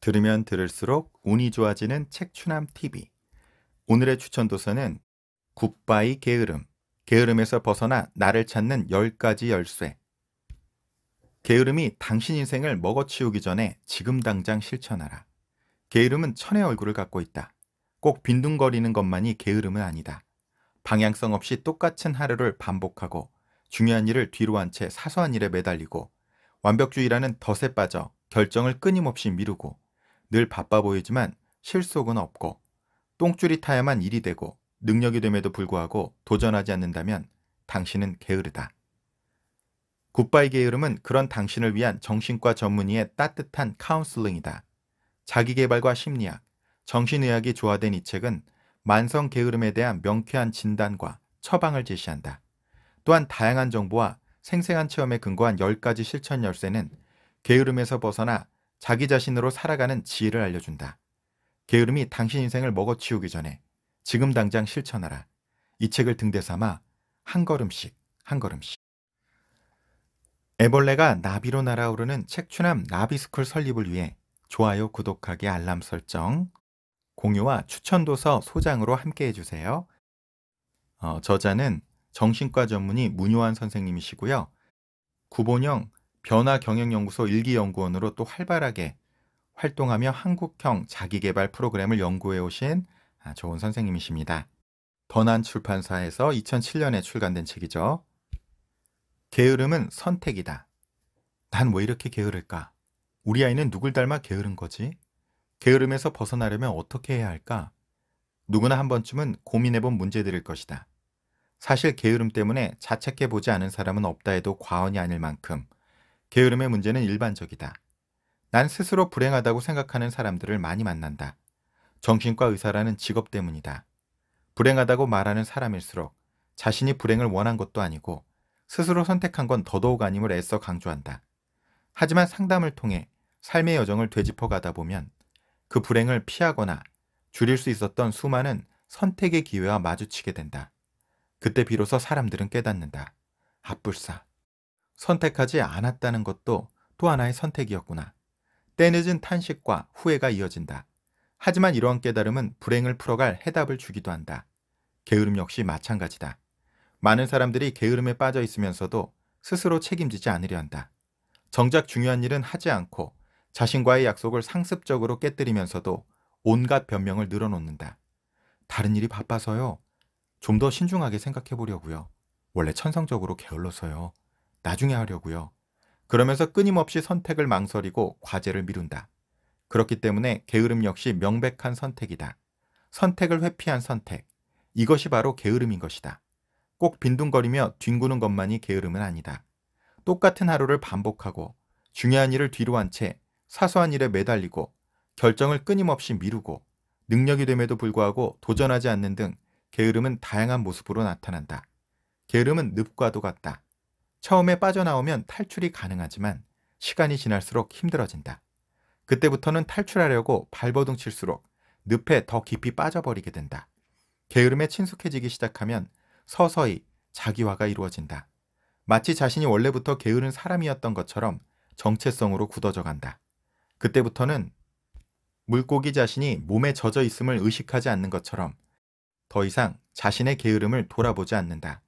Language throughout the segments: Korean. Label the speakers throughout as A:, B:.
A: 들으면 들을수록 운이 좋아지는 책추남 TV. 오늘의 추천 도서는 굿바이 게으름. 게으름에서 벗어나 나를 찾는 10가지 열쇠. 게으름이 당신 인생을 먹어치우기 전에 지금 당장 실천하라. 게으름은 천의 얼굴을 갖고 있다. 꼭 빈둥거리는 것만이 게으름은 아니다. 방향성 없이 똑같은 하루를 반복하고 중요한 일을 뒤로 한채 사소한 일에 매달리고 완벽주의라는 덫에 빠져 결정을 끊임없이 미루고 늘 바빠 보이지만 실속은 없고 똥줄이 타야만 일이 되고 능력이 됨에도 불구하고 도전하지 않는다면 당신은 게으르다. 굿바이 게으름은 그런 당신을 위한 정신과 전문의의 따뜻한 카운슬링이다. 자기개발과 심리학, 정신의학이 조화된 이 책은 만성 게으름에 대한 명쾌한 진단과 처방을 제시한다. 또한 다양한 정보와 생생한 체험에 근거한 10가지 실천 열쇠는 게으름에서 벗어나 자기 자신으로 살아가는 지혜를 알려준다. 게으름이 당신 인생을 먹어치우기 전에 지금 당장 실천하라. 이 책을 등대 삼아 한 걸음씩 한 걸음씩. 애벌레가 나비로 날아오르는 책추남 나비스쿨 설립을 위해 좋아요, 구독하기, 알람 설정, 공유와 추천도서 소장으로 함께해 주세요. 어, 저자는 정신과 전문의 문효환 선생님이시고요. 구본영 변화 경영연구소 일기연구원으로 또 활발하게 활동하며 한국형 자기개발 프로그램을 연구해 오신 좋은 아, 선생님이십니다. 더 난 출판사에서 2007년에 출간된 책이죠. 게으름은 선택이다. 난 왜 이렇게 게으를까? 우리 아이는 누굴 닮아 게으른 거지? 게으름에서 벗어나려면 어떻게 해야 할까? 누구나 한 번쯤은 고민해본 문제들일 것이다. 사실 게으름 때문에 자책해보지 않은 사람은 없다 해도 과언이 아닐 만큼 게으름의 문제는 일반적이다. 난 스스로 불행하다고 생각하는 사람들을 많이 만난다. 정신과 의사라는 직업 때문이다. 불행하다고 말하는 사람일수록 자신이 불행을 원한 것도 아니고 스스로 선택한 건 더더욱 아님을 애써 강조한다. 하지만 상담을 통해 삶의 여정을 되짚어 가다 보면 그 불행을 피하거나 줄일 수 있었던 수많은 선택의 기회와 마주치게 된다. 그때 비로소 사람들은 깨닫는다. 아불싸 선택하지 않았다는 것도 또 하나의 선택이었구나. 때늦은 탄식과 후회가 이어진다. 하지만 이러한 깨달음은 불행을 풀어갈 해답을 주기도 한다. 게으름 역시 마찬가지다. 많은 사람들이 게으름에 빠져 있으면서도 스스로 책임지지 않으려 한다. 정작 중요한 일은 하지 않고 자신과의 약속을 상습적으로 깨뜨리면서도 온갖 변명을 늘어놓는다. 다른 일이 바빠서요. 좀 더 신중하게 생각해 보려고요. 원래 천성적으로 게을러서요. 나중에 하려고요. 그러면서 끊임없이 선택을 망설이고 과제를 미룬다. 그렇기 때문에 게으름 역시 명백한 선택이다. 선택을 회피한 선택. 이것이 바로 게으름인 것이다. 꼭 빈둥거리며 뒹구는 것만이 게으름은 아니다. 똑같은 하루를 반복하고 중요한 일을 뒤로 한채 사소한 일에 매달리고 결정을 끊임없이 미루고 능력이 됨에도 불구하고 도전하지 않는 등 게으름은 다양한 모습으로 나타난다. 게으름은 늪과도 같다. 처음에 빠져나오면 탈출이 가능하지만 시간이 지날수록 힘들어진다. 그때부터는 탈출하려고 발버둥 칠수록 늪에 더 깊이 빠져버리게 된다. 게으름에 친숙해지기 시작하면 서서히 자기화가 이루어진다. 마치 자신이 원래부터 게으른 사람이었던 것처럼 정체성으로 굳어져 간다. 그때부터는 물고기 자신이 몸에 젖어 있음을 의식하지 않는 것처럼 더 이상 자신의 게으름을 돌아보지 않는다.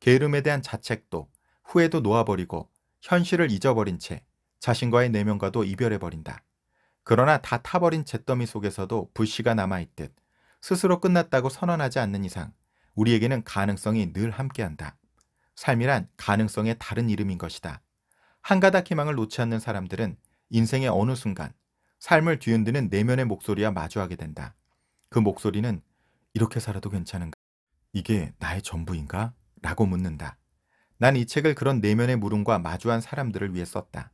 A: 게으름에 대한 자책도 후회도 놓아버리고 현실을 잊어버린 채 자신과의 내면과도 이별해버린다. 그러나 다 타버린 잿더미 속에서도 불씨가 남아있듯 스스로 끝났다고 선언하지 않는 이상 우리에게는 가능성이 늘 함께한다. 삶이란 가능성의 다른 이름인 것이다. 한가닥 희망을 놓지 않는 사람들은 인생의 어느 순간 삶을 뒤흔드는 내면의 목소리와 마주하게 된다. 그 목소리는 이렇게 살아도 괜찮은가? 이게 나의 전부인가? 라고 묻는다. 난이 책을 그런 내면의 물음과 마주한 사람들을 위해 썼다.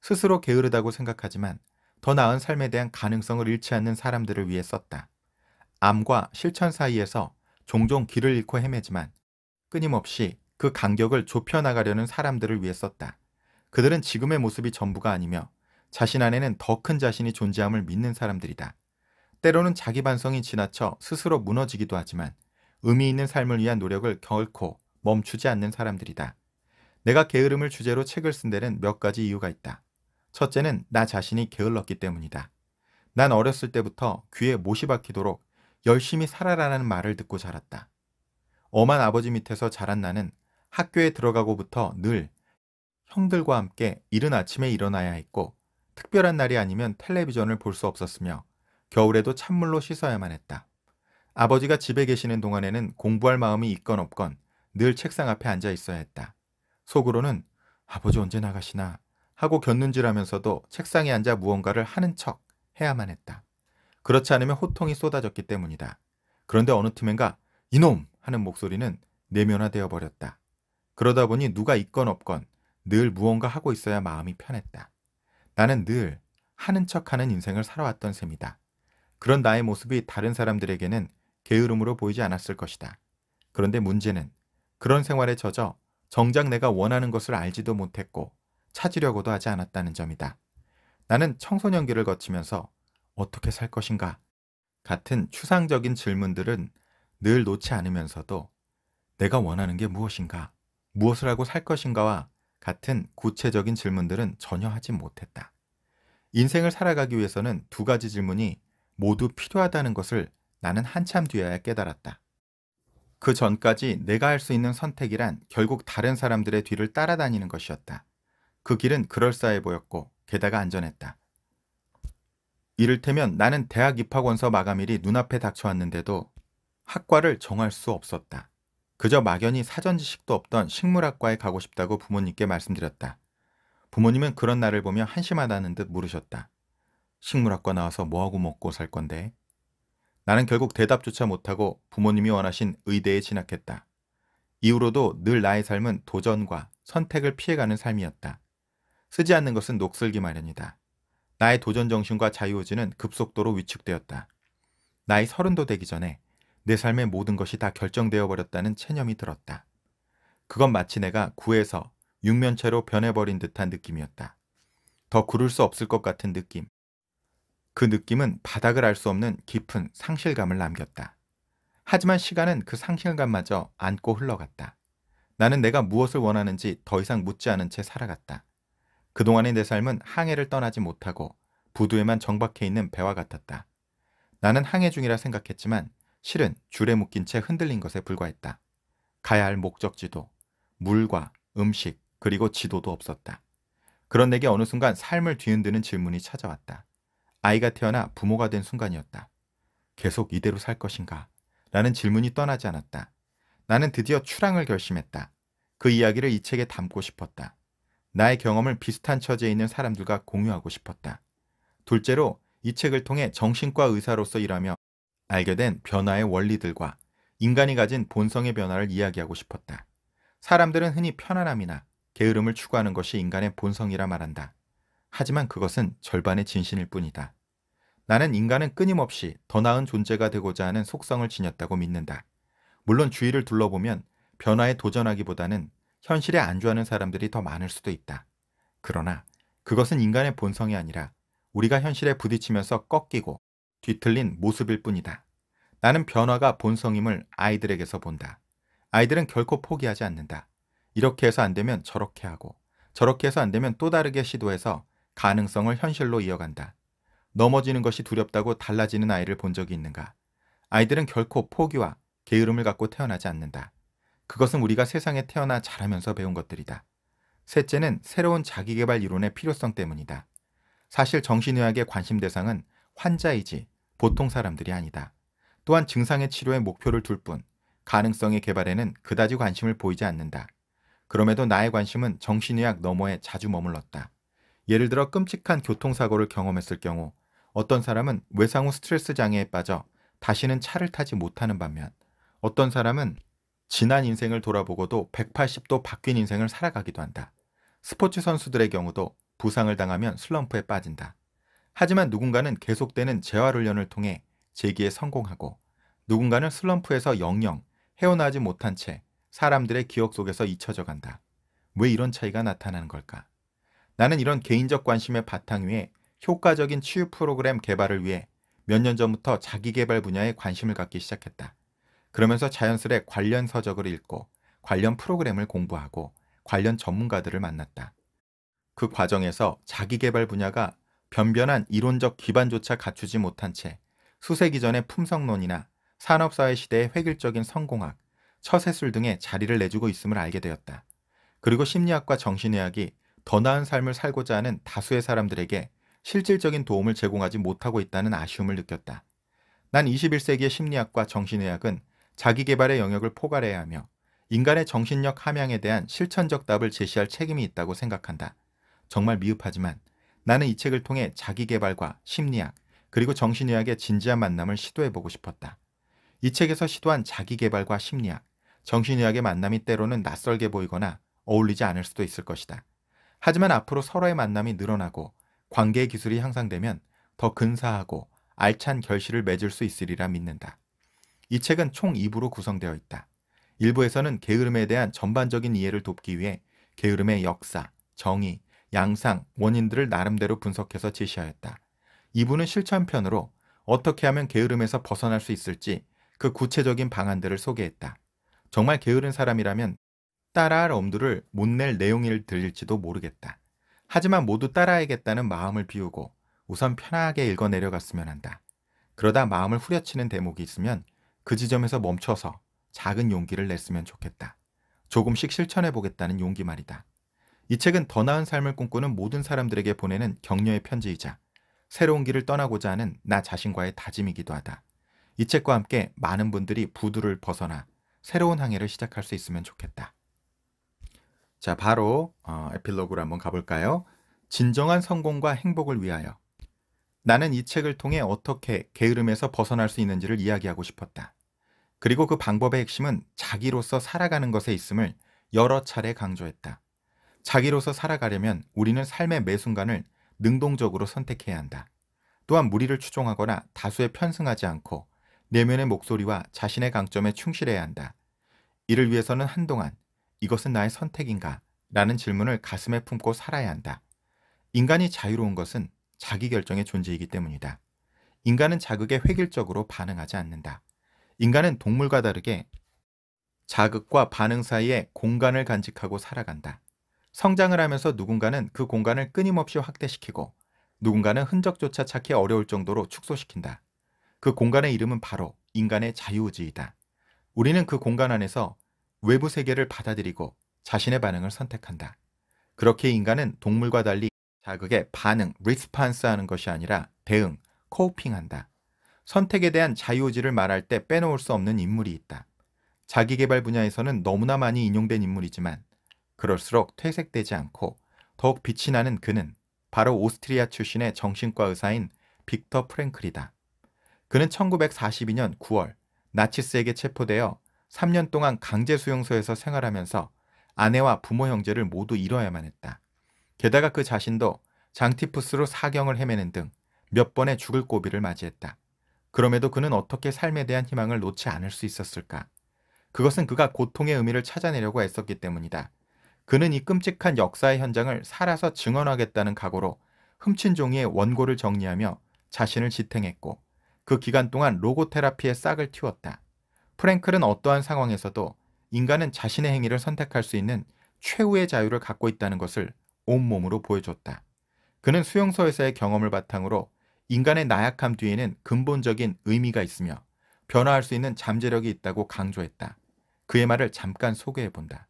A: 스스로 게으르다고 생각하지만 더 나은 삶에 대한 가능성을 잃지 않는 사람들을 위해 썼다. 암과 실천 사이에서 종종 길을 잃고 헤매지만 끊임없이 그 간격을 좁혀나가려는 사람들을 위해 썼다. 그들은 지금의 모습이 전부가 아니며 자신 안에는 더 큰 자신이 존재함을 믿는 사람들이다. 때로는 자기 반성이 지나쳐 스스로 무너지기도 하지만 의미 있는 삶을 위한 노력을 결코 멈추지 않는 사람들이다. 내가 게으름을 주제로 책을 쓴 데는 몇 가지 이유가 있다. 첫째는 나 자신이 게을렀기 때문이다. 난 어렸을 때부터 귀에 못이 박히도록 열심히 살아라는 말을 듣고 자랐다. 엄한 아버지 밑에서 자란 나는 학교에 들어가고부터 늘 형들과 함께 이른 아침에 일어나야 했고 특별한 날이 아니면 텔레비전을 볼 수 없었으며 겨울에도 찬물로 씻어야만 했다. 아버지가 집에 계시는 동안에는 공부할 마음이 있건 없건 늘 책상 앞에 앉아 있어야 했다. 속으로는 아버지 언제 나가시나 하고 곁눈질하면서도 책상에 앉아 무언가를 하는 척 해야만 했다. 그렇지 않으면 호통이 쏟아졌기 때문이다. 그런데 어느 틈엔가 이놈 하는 목소리는 내면화되어 버렸다. 그러다 보니 누가 있건 없건 늘 무언가 하고 있어야 마음이 편했다. 나는 늘 하는 척하는 인생을 살아왔던 셈이다. 그런 나의 모습이 다른 사람들에게는 게으름으로 보이지 않았을 것이다. 그런데 문제는 그런 생활에 젖어 정작 내가 원하는 것을 알지도 못했고 찾으려고도 하지 않았다는 점이다. 나는 청소년기를 거치면서 어떻게 살 것인가 같은 추상적인 질문들은 늘 놓지 않으면서도 내가 원하는 게 무엇인가, 무엇을 하고 살 것인가와 같은 구체적인 질문들은 전혀 하지 못했다. 인생을 살아가기 위해서는 두 가지 질문이 모두 필요하다는 것을 나는 한참 뒤에야 깨달았다. 그 전까지 내가 할 수 있는 선택이란 결국 다른 사람들의 뒤를 따라다니는 것이었다. 그 길은 그럴싸해 보였고 게다가 안전했다. 이를테면 나는 대학 입학 원서 마감일이 눈앞에 닥쳐왔는데도 학과를 정할 수 없었다. 그저 막연히 사전 지식도 없던 식물학과에 가고 싶다고 부모님께 말씀드렸다. 부모님은 그런 나를 보며 한심하다는 듯 물으셨다. 식물학과 나와서 뭐하고 먹고 살 건데? 나는 결국 대답조차 못하고 부모님이 원하신 의대에 진학했다. 이후로도 늘 나의 삶은 도전과 선택을 피해가는 삶이었다. 쓰지 않는 것은 녹슬기 마련이다. 나의 도전 정신과 자유의지는 급속도로 위축되었다. 나이 서른도 되기 전에 내 삶의 모든 것이 다 결정되어 버렸다는 체념이 들었다. 그건 마치 내가 구에서 육면체로 변해버린 듯한 느낌이었다. 더 구를 수 없을 것 같은 느낌. 그 느낌은 바닥을 알 수 없는 깊은 상실감을 남겼다. 하지만 시간은 그 상실감마저 안고 흘러갔다. 나는 내가 무엇을 원하는지 더 이상 묻지 않은 채 살아갔다. 그동안의 내 삶은 항해를 떠나지 못하고 부두에만 정박해 있는 배와 같았다. 나는 항해 중이라 생각했지만 실은 줄에 묶인 채 흔들린 것에 불과했다. 가야 할 목적지도, 물과 음식, 그리고 지도도 없었다. 그런 내게 어느 순간 삶을 뒤흔드는 질문이 찾아왔다. 아이가 태어나 부모가 된 순간이었다. 계속 이대로 살 것인가? 라는 질문이 떠나지 않았다. 나는 드디어 출항을 결심했다. 그 이야기를 이 책에 담고 싶었다. 나의 경험을 비슷한 처지에 있는 사람들과 공유하고 싶었다. 둘째로 이 책을 통해 정신과 의사로서 일하며 알게 된 변화의 원리들과 인간이 가진 본성의 변화를 이야기하고 싶었다. 사람들은 흔히 편안함이나 게으름을 추구하는 것이 인간의 본성이라 말한다. 하지만 그것은 절반의 진실일 뿐이다. 나는 인간은 끊임없이 더 나은 존재가 되고자 하는 속성을 지녔다고 믿는다. 물론 주위를 둘러보면 변화에 도전하기보다는 현실에 안주하는 사람들이 더 많을 수도 있다. 그러나 그것은 인간의 본성이 아니라 우리가 현실에 부딪히면서 꺾이고 뒤틀린 모습일 뿐이다. 나는 변화가 본성임을 아이들에게서 본다. 아이들은 결코 포기하지 않는다. 이렇게 해서 안 되면 저렇게 하고 저렇게 해서 안 되면 또 다르게 시도해서 가능성을 현실로 이어간다. 넘어지는 것이 두렵다고 달라지는 아이를 본 적이 있는가? 아이들은 결코 포기와 게으름을 갖고 태어나지 않는다. 그것은 우리가 세상에 태어나 자라면서 배운 것들이다. 셋째는 새로운 자기개발 이론의 필요성 때문이다. 사실 정신의학의 관심 대상은 환자이지 보통 사람들이 아니다. 또한 증상의 치료에 목표를 둘 뿐 가능성의 개발에는 그다지 관심을 보이지 않는다. 그럼에도 나의 관심은 정신의학 너머에 자주 머물렀다. 예를 들어 끔찍한 교통사고를 경험했을 경우 어떤 사람은 외상 후 스트레스 장애에 빠져 다시는 차를 타지 못하는 반면 어떤 사람은 지난 인생을 돌아보고도 180도 바뀐 인생을 살아가기도 한다. 스포츠 선수들의 경우도 부상을 당하면 슬럼프에 빠진다. 하지만 누군가는 계속되는 재활훈련을 통해 재기에 성공하고 누군가는 슬럼프에서 영영 헤어나지 못한 채 사람들의 기억 속에서 잊혀져 간다. 왜 이런 차이가 나타나는 걸까? 나는 이런 개인적 관심의 바탕 위에 효과적인 치유 프로그램 개발을 위해 몇 년 전부터 자기 개발 분야에 관심을 갖기 시작했다. 그러면서 자연스레 관련 서적을 읽고 관련 프로그램을 공부하고 관련 전문가들을 만났다. 그 과정에서 자기 개발 분야가 변변한 이론적 기반조차 갖추지 못한 채 수세기 전의 품성론이나 산업사회 시대의 획일적인 성공학, 처세술 등의 자리를 내주고 있음을 알게 되었다. 그리고 심리학과 정신의학이 더 나은 삶을 살고자 하는 다수의 사람들에게 실질적인 도움을 제공하지 못하고 있다는 아쉬움을 느꼈다. 난 21세기의 심리학과 정신의학은 자기 개발의 영역을 포괄해야 하며 인간의 정신력 함양에 대한 실천적 답을 제시할 책임이 있다고 생각한다. 정말 미흡하지만 나는 이 책을 통해 자기 개발과 심리학 그리고 정신의학의 진지한 만남을 시도해보고 싶었다. 이 책에서 시도한 자기 개발과 심리학, 정신의학의 만남이 때로는 낯설게 보이거나 어울리지 않을 수도 있을 것이다. 하지만 앞으로 서로의 만남이 늘어나고 관계 의 기술이 향상되면 더 근사하고 알찬 결실을 맺을 수 있으리라 믿는다. 이 책은 총 2부로 구성되어 있다. 1부에서는 게으름에 대한 전반적인 이해를 돕기 위해 게으름의 역사, 정의, 양상, 원인들을 나름대로 분석해서 제시하였다. 2부는 실천편으로 어떻게 하면 게으름에서 벗어날 수 있을지 그 구체적인 방안들을 소개했다. 정말 게으른 사람이라면 따라할 엄두를 못 낼 내용일 들릴지도 모르겠다. 하지만 모두 따라야겠다는 마음을 비우고 우선 편하게 읽어 내려갔으면 한다. 그러다 마음을 후려치는 대목이 있으면 그 지점에서 멈춰서 작은 용기를 냈으면 좋겠다. 조금씩 실천해 보겠다는 용기 말이다. 이 책은 더 나은 삶을 꿈꾸는 모든 사람들에게 보내는 격려의 편지이자 새로운 길을 떠나고자 하는 나 자신과의 다짐이기도 하다. 이 책과 함께 많은 분들이 부두를 벗어나 새로운 항해를 시작할 수 있으면 좋겠다. 자, 바로 어, 에필로그로 한번 가볼까요? 진정한 성공과 행복을 위하여. 나는 이 책을 통해 어떻게 게으름에서 벗어날 수 있는지를 이야기하고 싶었다. 그리고 그 방법의 핵심은 자기로서 살아가는 것에 있음을 여러 차례 강조했다. 자기로서 살아가려면 우리는 삶의 매 순간을 능동적으로 선택해야 한다. 또한 무리를 추종하거나 다수에 편승하지 않고 내면의 목소리와 자신의 강점에 충실해야 한다. 이를 위해서는 한동안 이것은 나의 선택인가? 라는 질문을 가슴에 품고 살아야 한다. 인간이 자유로운 것은 자기 결정의 존재이기 때문이다. 인간은 자극에 획일적으로 반응하지 않는다. 인간은 동물과 다르게 자극과 반응 사이에 공간을 간직하고 살아간다. 성장을 하면서 누군가는 그 공간을 끊임없이 확대시키고 누군가는 흔적조차 찾기 어려울 정도로 축소시킨다. 그 공간의 이름은 바로 인간의 자유의지이다. 우리는 그 공간 안에서 외부 세계를 받아들이고 자신의 반응을 선택한다. 그렇게 인간은 동물과 달리 자극에 반응, 리스판스 하는 것이 아니라 대응, 코핑한다. 선택에 대한 자유의지를 말할 때 빼놓을 수 없는 인물이 있다. 자기개발 분야에서는 너무나 많이 인용된 인물이지만 그럴수록 퇴색되지 않고 더욱 빛이 나는 그는 바로 오스트리아 출신의 정신과 의사인 빅터 프랭클이다. 그는 1942년 9월 나치스에게 체포되어 3년 동안 강제 수용소에서 생활하면서 아내와 부모 형제를 모두 잃어야만 했다. 게다가 그 자신도 장티푸스로 사경을 헤매는 등 몇 번의 죽을 고비를 맞이했다. 그럼에도 그는 어떻게 삶에 대한 희망을 놓지 않을 수 있었을까? 그것은 그가 고통의 의미를 찾아내려고 애썼기 때문이다. 그는 이 끔찍한 역사의 현장을 살아서 증언하겠다는 각오로 훔친 종이의 원고를 정리하며 자신을 지탱했고 그 기간 동안 로고테라피에 싹을 틔웠다. 프랭클은 어떠한 상황에서도 인간은 자신의 행위를 선택할 수 있는 최후의 자유를 갖고 있다는 것을 온몸으로 보여줬다. 그는 수용소에서의 경험을 바탕으로 인간의 나약함 뒤에는 근본적인 의미가 있으며 변화할 수 있는 잠재력이 있다고 강조했다. 그의 말을 잠깐 소개해 본다.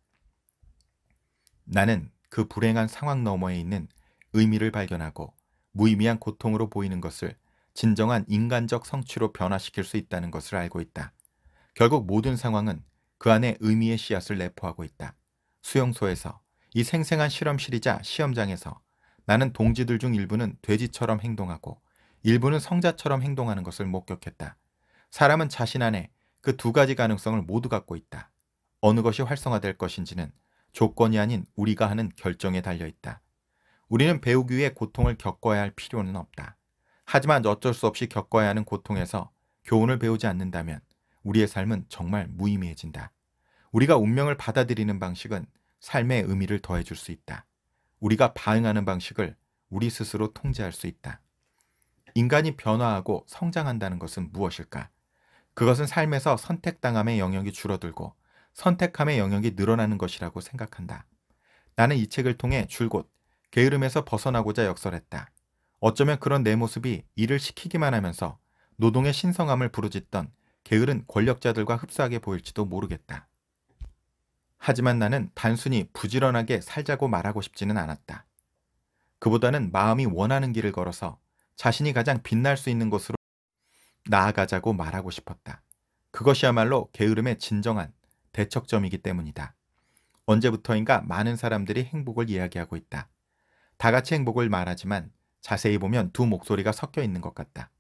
A: 나는 그 불행한 상황 너머에 있는 의미를 발견하고 무의미한 고통으로 보이는 것을 진정한 인간적 성취로 변화시킬 수 있다는 것을 알고 있다. 결국 모든 상황은 그 안에 의미의 씨앗을 내포하고 있다. 수용소에서, 이 생생한 실험실이자 시험장에서 나는 동지들 중 일부는 돼지처럼 행동하고 일부는 성자처럼 행동하는 것을 목격했다. 사람은 자신 안에 그 두 가지 가능성을 모두 갖고 있다. 어느 것이 활성화될 것인지는 조건이 아닌 우리가 하는 결정에 달려 있다. 우리는 배우기 위해 고통을 겪어야 할 필요는 없다. 하지만 어쩔 수 없이 겪어야 하는 고통에서 교훈을 배우지 않는다면 우리의 삶은 정말 무의미해진다. 우리가 운명을 받아들이는 방식은 삶의 의미를 더해줄 수 있다. 우리가 반응하는 방식을 우리 스스로 통제할 수 있다. 인간이 변화하고 성장한다는 것은 무엇일까? 그것은 삶에서 선택당함의 영역이 줄어들고 선택함의 영역이 늘어나는 것이라고 생각한다. 나는 이 책을 통해 줄곧 게으름에서 벗어나고자 역설했다. 어쩌면 그런 내 모습이 일을 시키기만 하면서 노동의 신성함을 부르짖던 게으른 권력자들과 흡사하게 보일지도 모르겠다. 하지만 나는 단순히 부지런하게 살자고 말하고 싶지는 않았다. 그보다는 마음이 원하는 길을 걸어서 자신이 가장 빛날 수 있는 곳으로 나아가자고 말하고 싶었다. 그것이야말로 게으름의 진정한 대척점이기 때문이다. 언제부터인가 많은 사람들이 행복을 이야기하고 있다. 다 같이 행복을 말하지만 자세히 보면 두 목소리가 섞여 있는 것 같다.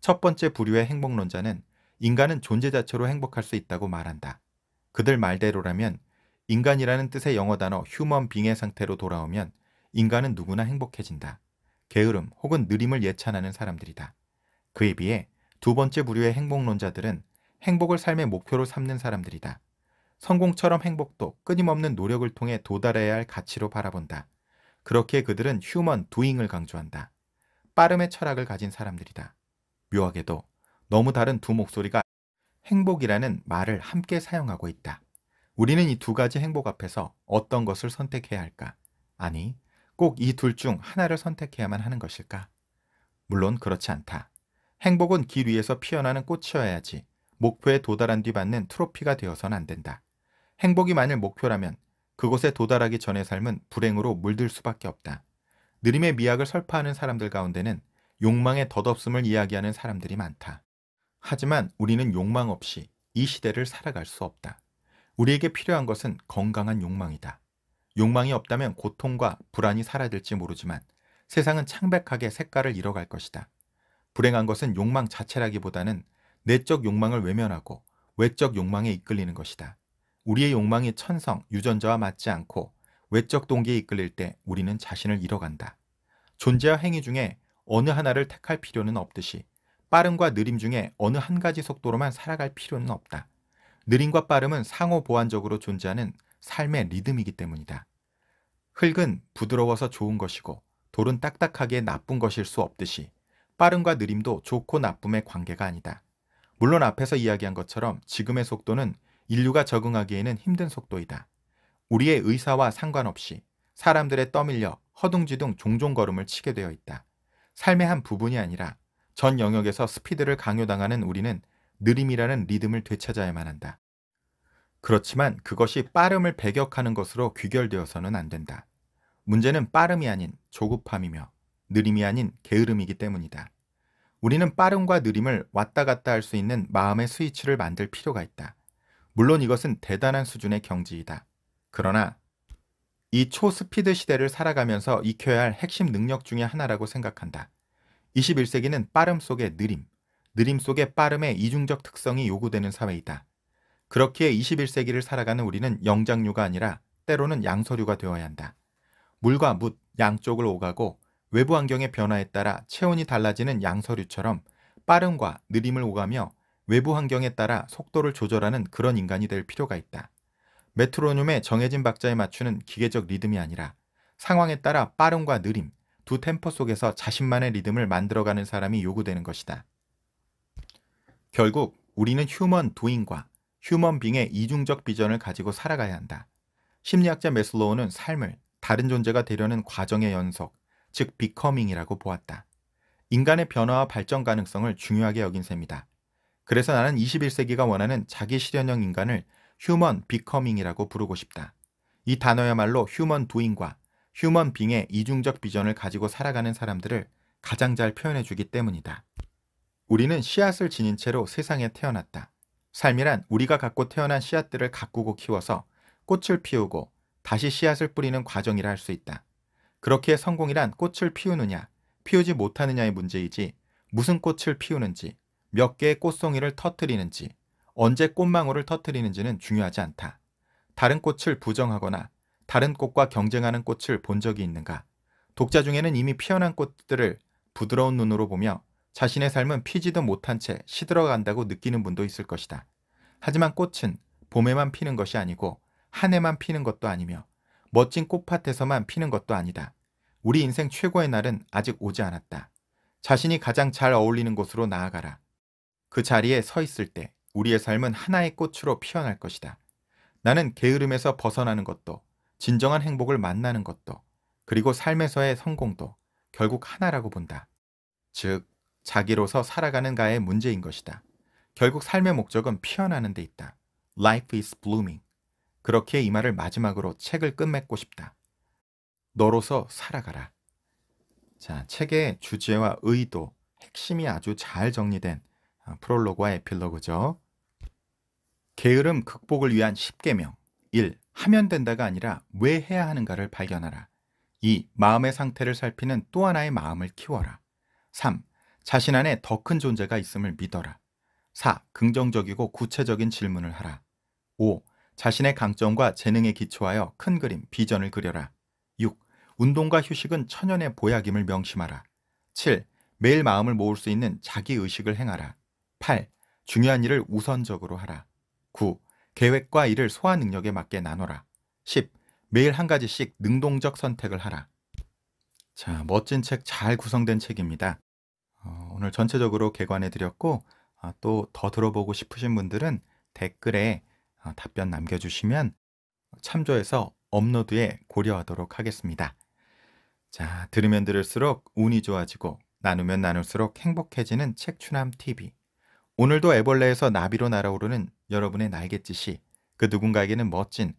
A: 첫 번째 부류의 행복론자는 인간은 존재 자체로 행복할 수 있다고 말한다. 그들 말대로라면 인간이라는 뜻의 영어 단어 휴먼 빙의 상태로 돌아오면 인간은 누구나 행복해진다. 게으름 혹은 느림을 예찬하는 사람들이다. 그에 비해 두 번째 부류의 행복론자들은 행복을 삶의 목표로 삼는 사람들이다. 성공처럼 행복도 끊임없는 노력을 통해 도달해야 할 가치로 바라본다. 그렇게 그들은 휴먼 두잉을 강조한다. 빠름의 철학을 가진 사람들이다. 묘하게도 너무 다른 두 목소리가 행복이라는 말을 함께 사용하고 있다. 우리는 이 두 가지 행복 앞에서 어떤 것을 선택해야 할까? 아니, 꼭 이 둘 중 하나를 선택해야만 하는 것일까? 물론 그렇지 않다. 행복은 길 위에서 피어나는 꽃이어야지 목표에 도달한 뒤 받는 트로피가 되어서는안 된다. 행복이 만일 목표라면 그곳에 도달하기 전의 삶은 불행으로 물들 수밖에 없다. 느림의 미학을 설파하는 사람들 가운데는 욕망의 덧없음을 이야기하는 사람들이 많다. 하지만 우리는 욕망 없이 이 시대를 살아갈 수 없다. 우리에게 필요한 것은 건강한 욕망이다. 욕망이 없다면 고통과 불안이 사라질지 모르지만 세상은 창백하게 색깔을 잃어갈 것이다. 불행한 것은 욕망 자체라기보다는 내적 욕망을 외면하고 외적 욕망에 이끌리는 것이다. 우리의 욕망이 천성, 유전자와 맞지 않고 외적 동기에 이끌릴 때 우리는 자신을 잃어간다. 존재와 행위 중에 어느 하나를 택할 필요는 없듯이 빠름과 느림 중에 어느 한 가지 속도로만 살아갈 필요는 없다. 느림과 빠름은 상호 보완적으로 존재하는 삶의 리듬이기 때문이다. 흙은 부드러워서 좋은 것이고 돌은 딱딱하게 나쁜 것일 수 없듯이 빠름과 느림도 좋고 나쁨의 관계가 아니다. 물론 앞에서 이야기한 것처럼 지금의 속도는 인류가 적응하기에는 힘든 속도이다. 우리의 의사와 상관없이 사람들의 떠밀려 허둥지둥 종종 걸음을 치게 되어 있다. 삶의 한 부분이 아니라 전 영역에서 스피드를 강요당하는 우리는 느림이라는 리듬을 되찾아야만 한다. 그렇지만 그것이 빠름을 배격하는 것으로 귀결되어서는 안 된다. 문제는 빠름이 아닌 조급함이며 느림이 아닌 게으름이기 때문이다. 우리는 빠름과 느림을 왔다 갔다 할 수 있는 마음의 스위치를 만들 필요가 있다. 물론 이것은 대단한 수준의 경지이다. 그러나 이 초스피드 시대를 살아가면서 익혀야 할 핵심 능력 중의 하나라고 생각한다. 21세기는 빠름 속의 느림, 느림 속의 빠름의 이중적 특성이 요구되는 사회이다. 그렇기에 21세기를 살아가는 우리는 영장류가 아니라 때로는 양서류가 되어야 한다. 물과 묻, 양쪽을 오가고 외부 환경의 변화에 따라 체온이 달라지는 양서류처럼 빠름과 느림을 오가며 외부 환경에 따라 속도를 조절하는 그런 인간이 될 필요가 있다. 메트로늄의 정해진 박자에 맞추는 기계적 리듬이 아니라 상황에 따라 빠름과 느림, 두 템포 속에서 자신만의 리듬을 만들어가는 사람이 요구되는 것이다. 결국 우리는 휴먼 도잉과 휴먼 빙의 이중적 비전을 가지고 살아가야 한다. 심리학자 메슬로우는 삶을 다른 존재가 되려는 과정의 연속, 즉 비커밍이라고 보았다. 인간의 변화와 발전 가능성을 중요하게 여긴 셈이다. 그래서 나는 21세기가 원하는 자기 실현형 인간을 휴먼 비커밍이라고 부르고 싶다. 이 단어야말로 휴먼 도잉과 휴먼 빙의 이중적 비전을 가지고 살아가는 사람들을 가장 잘 표현해주기 때문이다. 우리는 씨앗을 지닌 채로 세상에 태어났다. 삶이란 우리가 갖고 태어난 씨앗들을 가꾸고 키워서 꽃을 피우고 다시 씨앗을 뿌리는 과정이라 할 수 있다. 그렇게 성공이란 꽃을 피우느냐, 피우지 못하느냐의 문제이지 무슨 꽃을 피우는지, 몇 개의 꽃송이를 터뜨리는지, 언제 꽃망울을 터뜨리는지는 중요하지 않다. 다른 꽃을 부정하거나 다른 꽃과 경쟁하는 꽃을 본 적이 있는가? 독자 중에는 이미 피어난 꽃들을 부드러운 눈으로 보며 자신의 삶은 피지도 못한 채 시들어간다고 느끼는 분도 있을 것이다. 하지만 꽃은 봄에만 피는 것이 아니고 한 해만 피는 것도 아니며 멋진 꽃밭에서만 피는 것도 아니다. 우리 인생 최고의 날은 아직 오지 않았다. 자신이 가장 잘 어울리는 곳으로 나아가라. 그 자리에 서 있을 때 우리의 삶은 하나의 꽃으로 피어날 것이다. 나는 게으름에서 벗어나는 것도 진정한 행복을 만나는 것도 그리고 삶에서의 성공도 결국 하나라고 본다. 즉, 자기로서 살아가는가의 문제인 것이다. 결국 삶의 목적은 피어나는 데 있다. Life is blooming. 그렇게 이 말을 마지막으로 책을 끝맺고 싶다. 너로서 살아가라. 자, 책의 주제와 의도, 핵심이 아주 잘 정리된 어, 프롤로그와 에필로그죠. 게으름 극복을 위한 10개명 1. 하면 된다가 아니라 왜 해야 하는가를 발견하라. 2. 마음의 상태를 살피는 또 하나의 마음을 키워라. 3. 자신 안에 더 큰 존재가 있음을 믿어라. 4. 긍정적이고 구체적인 질문을 하라. 5. 자신의 강점과 재능에 기초하여 큰 그림, 비전을 그려라. 6. 운동과 휴식은 천연의 보약임을 명심하라. 7. 매일 마음을 모을 수 있는 자기 의식을 행하라. 8. 중요한 일을 우선적으로 하라. 9. 계획과 일을 소화 능력에 맞게 나눠라. 10. 매일 한 가지씩 능동적 선택을 하라. 자, 멋진 책 잘 구성된 책입니다. 어, 오늘 전체적으로 개관해 드렸고 아, 또더 들어보고 싶으신 분들은 댓글에 아, 답변 남겨주시면 참조해서 업로드에 고려하도록 하겠습니다. 자, 들으면 들을수록 운이 좋아지고 나누면 나눌수록 행복해지는 책추남 TV. 오늘도 애벌레에서 나비로 날아오르는 여러분의 날갯짓이 그 누군가에게는 멋진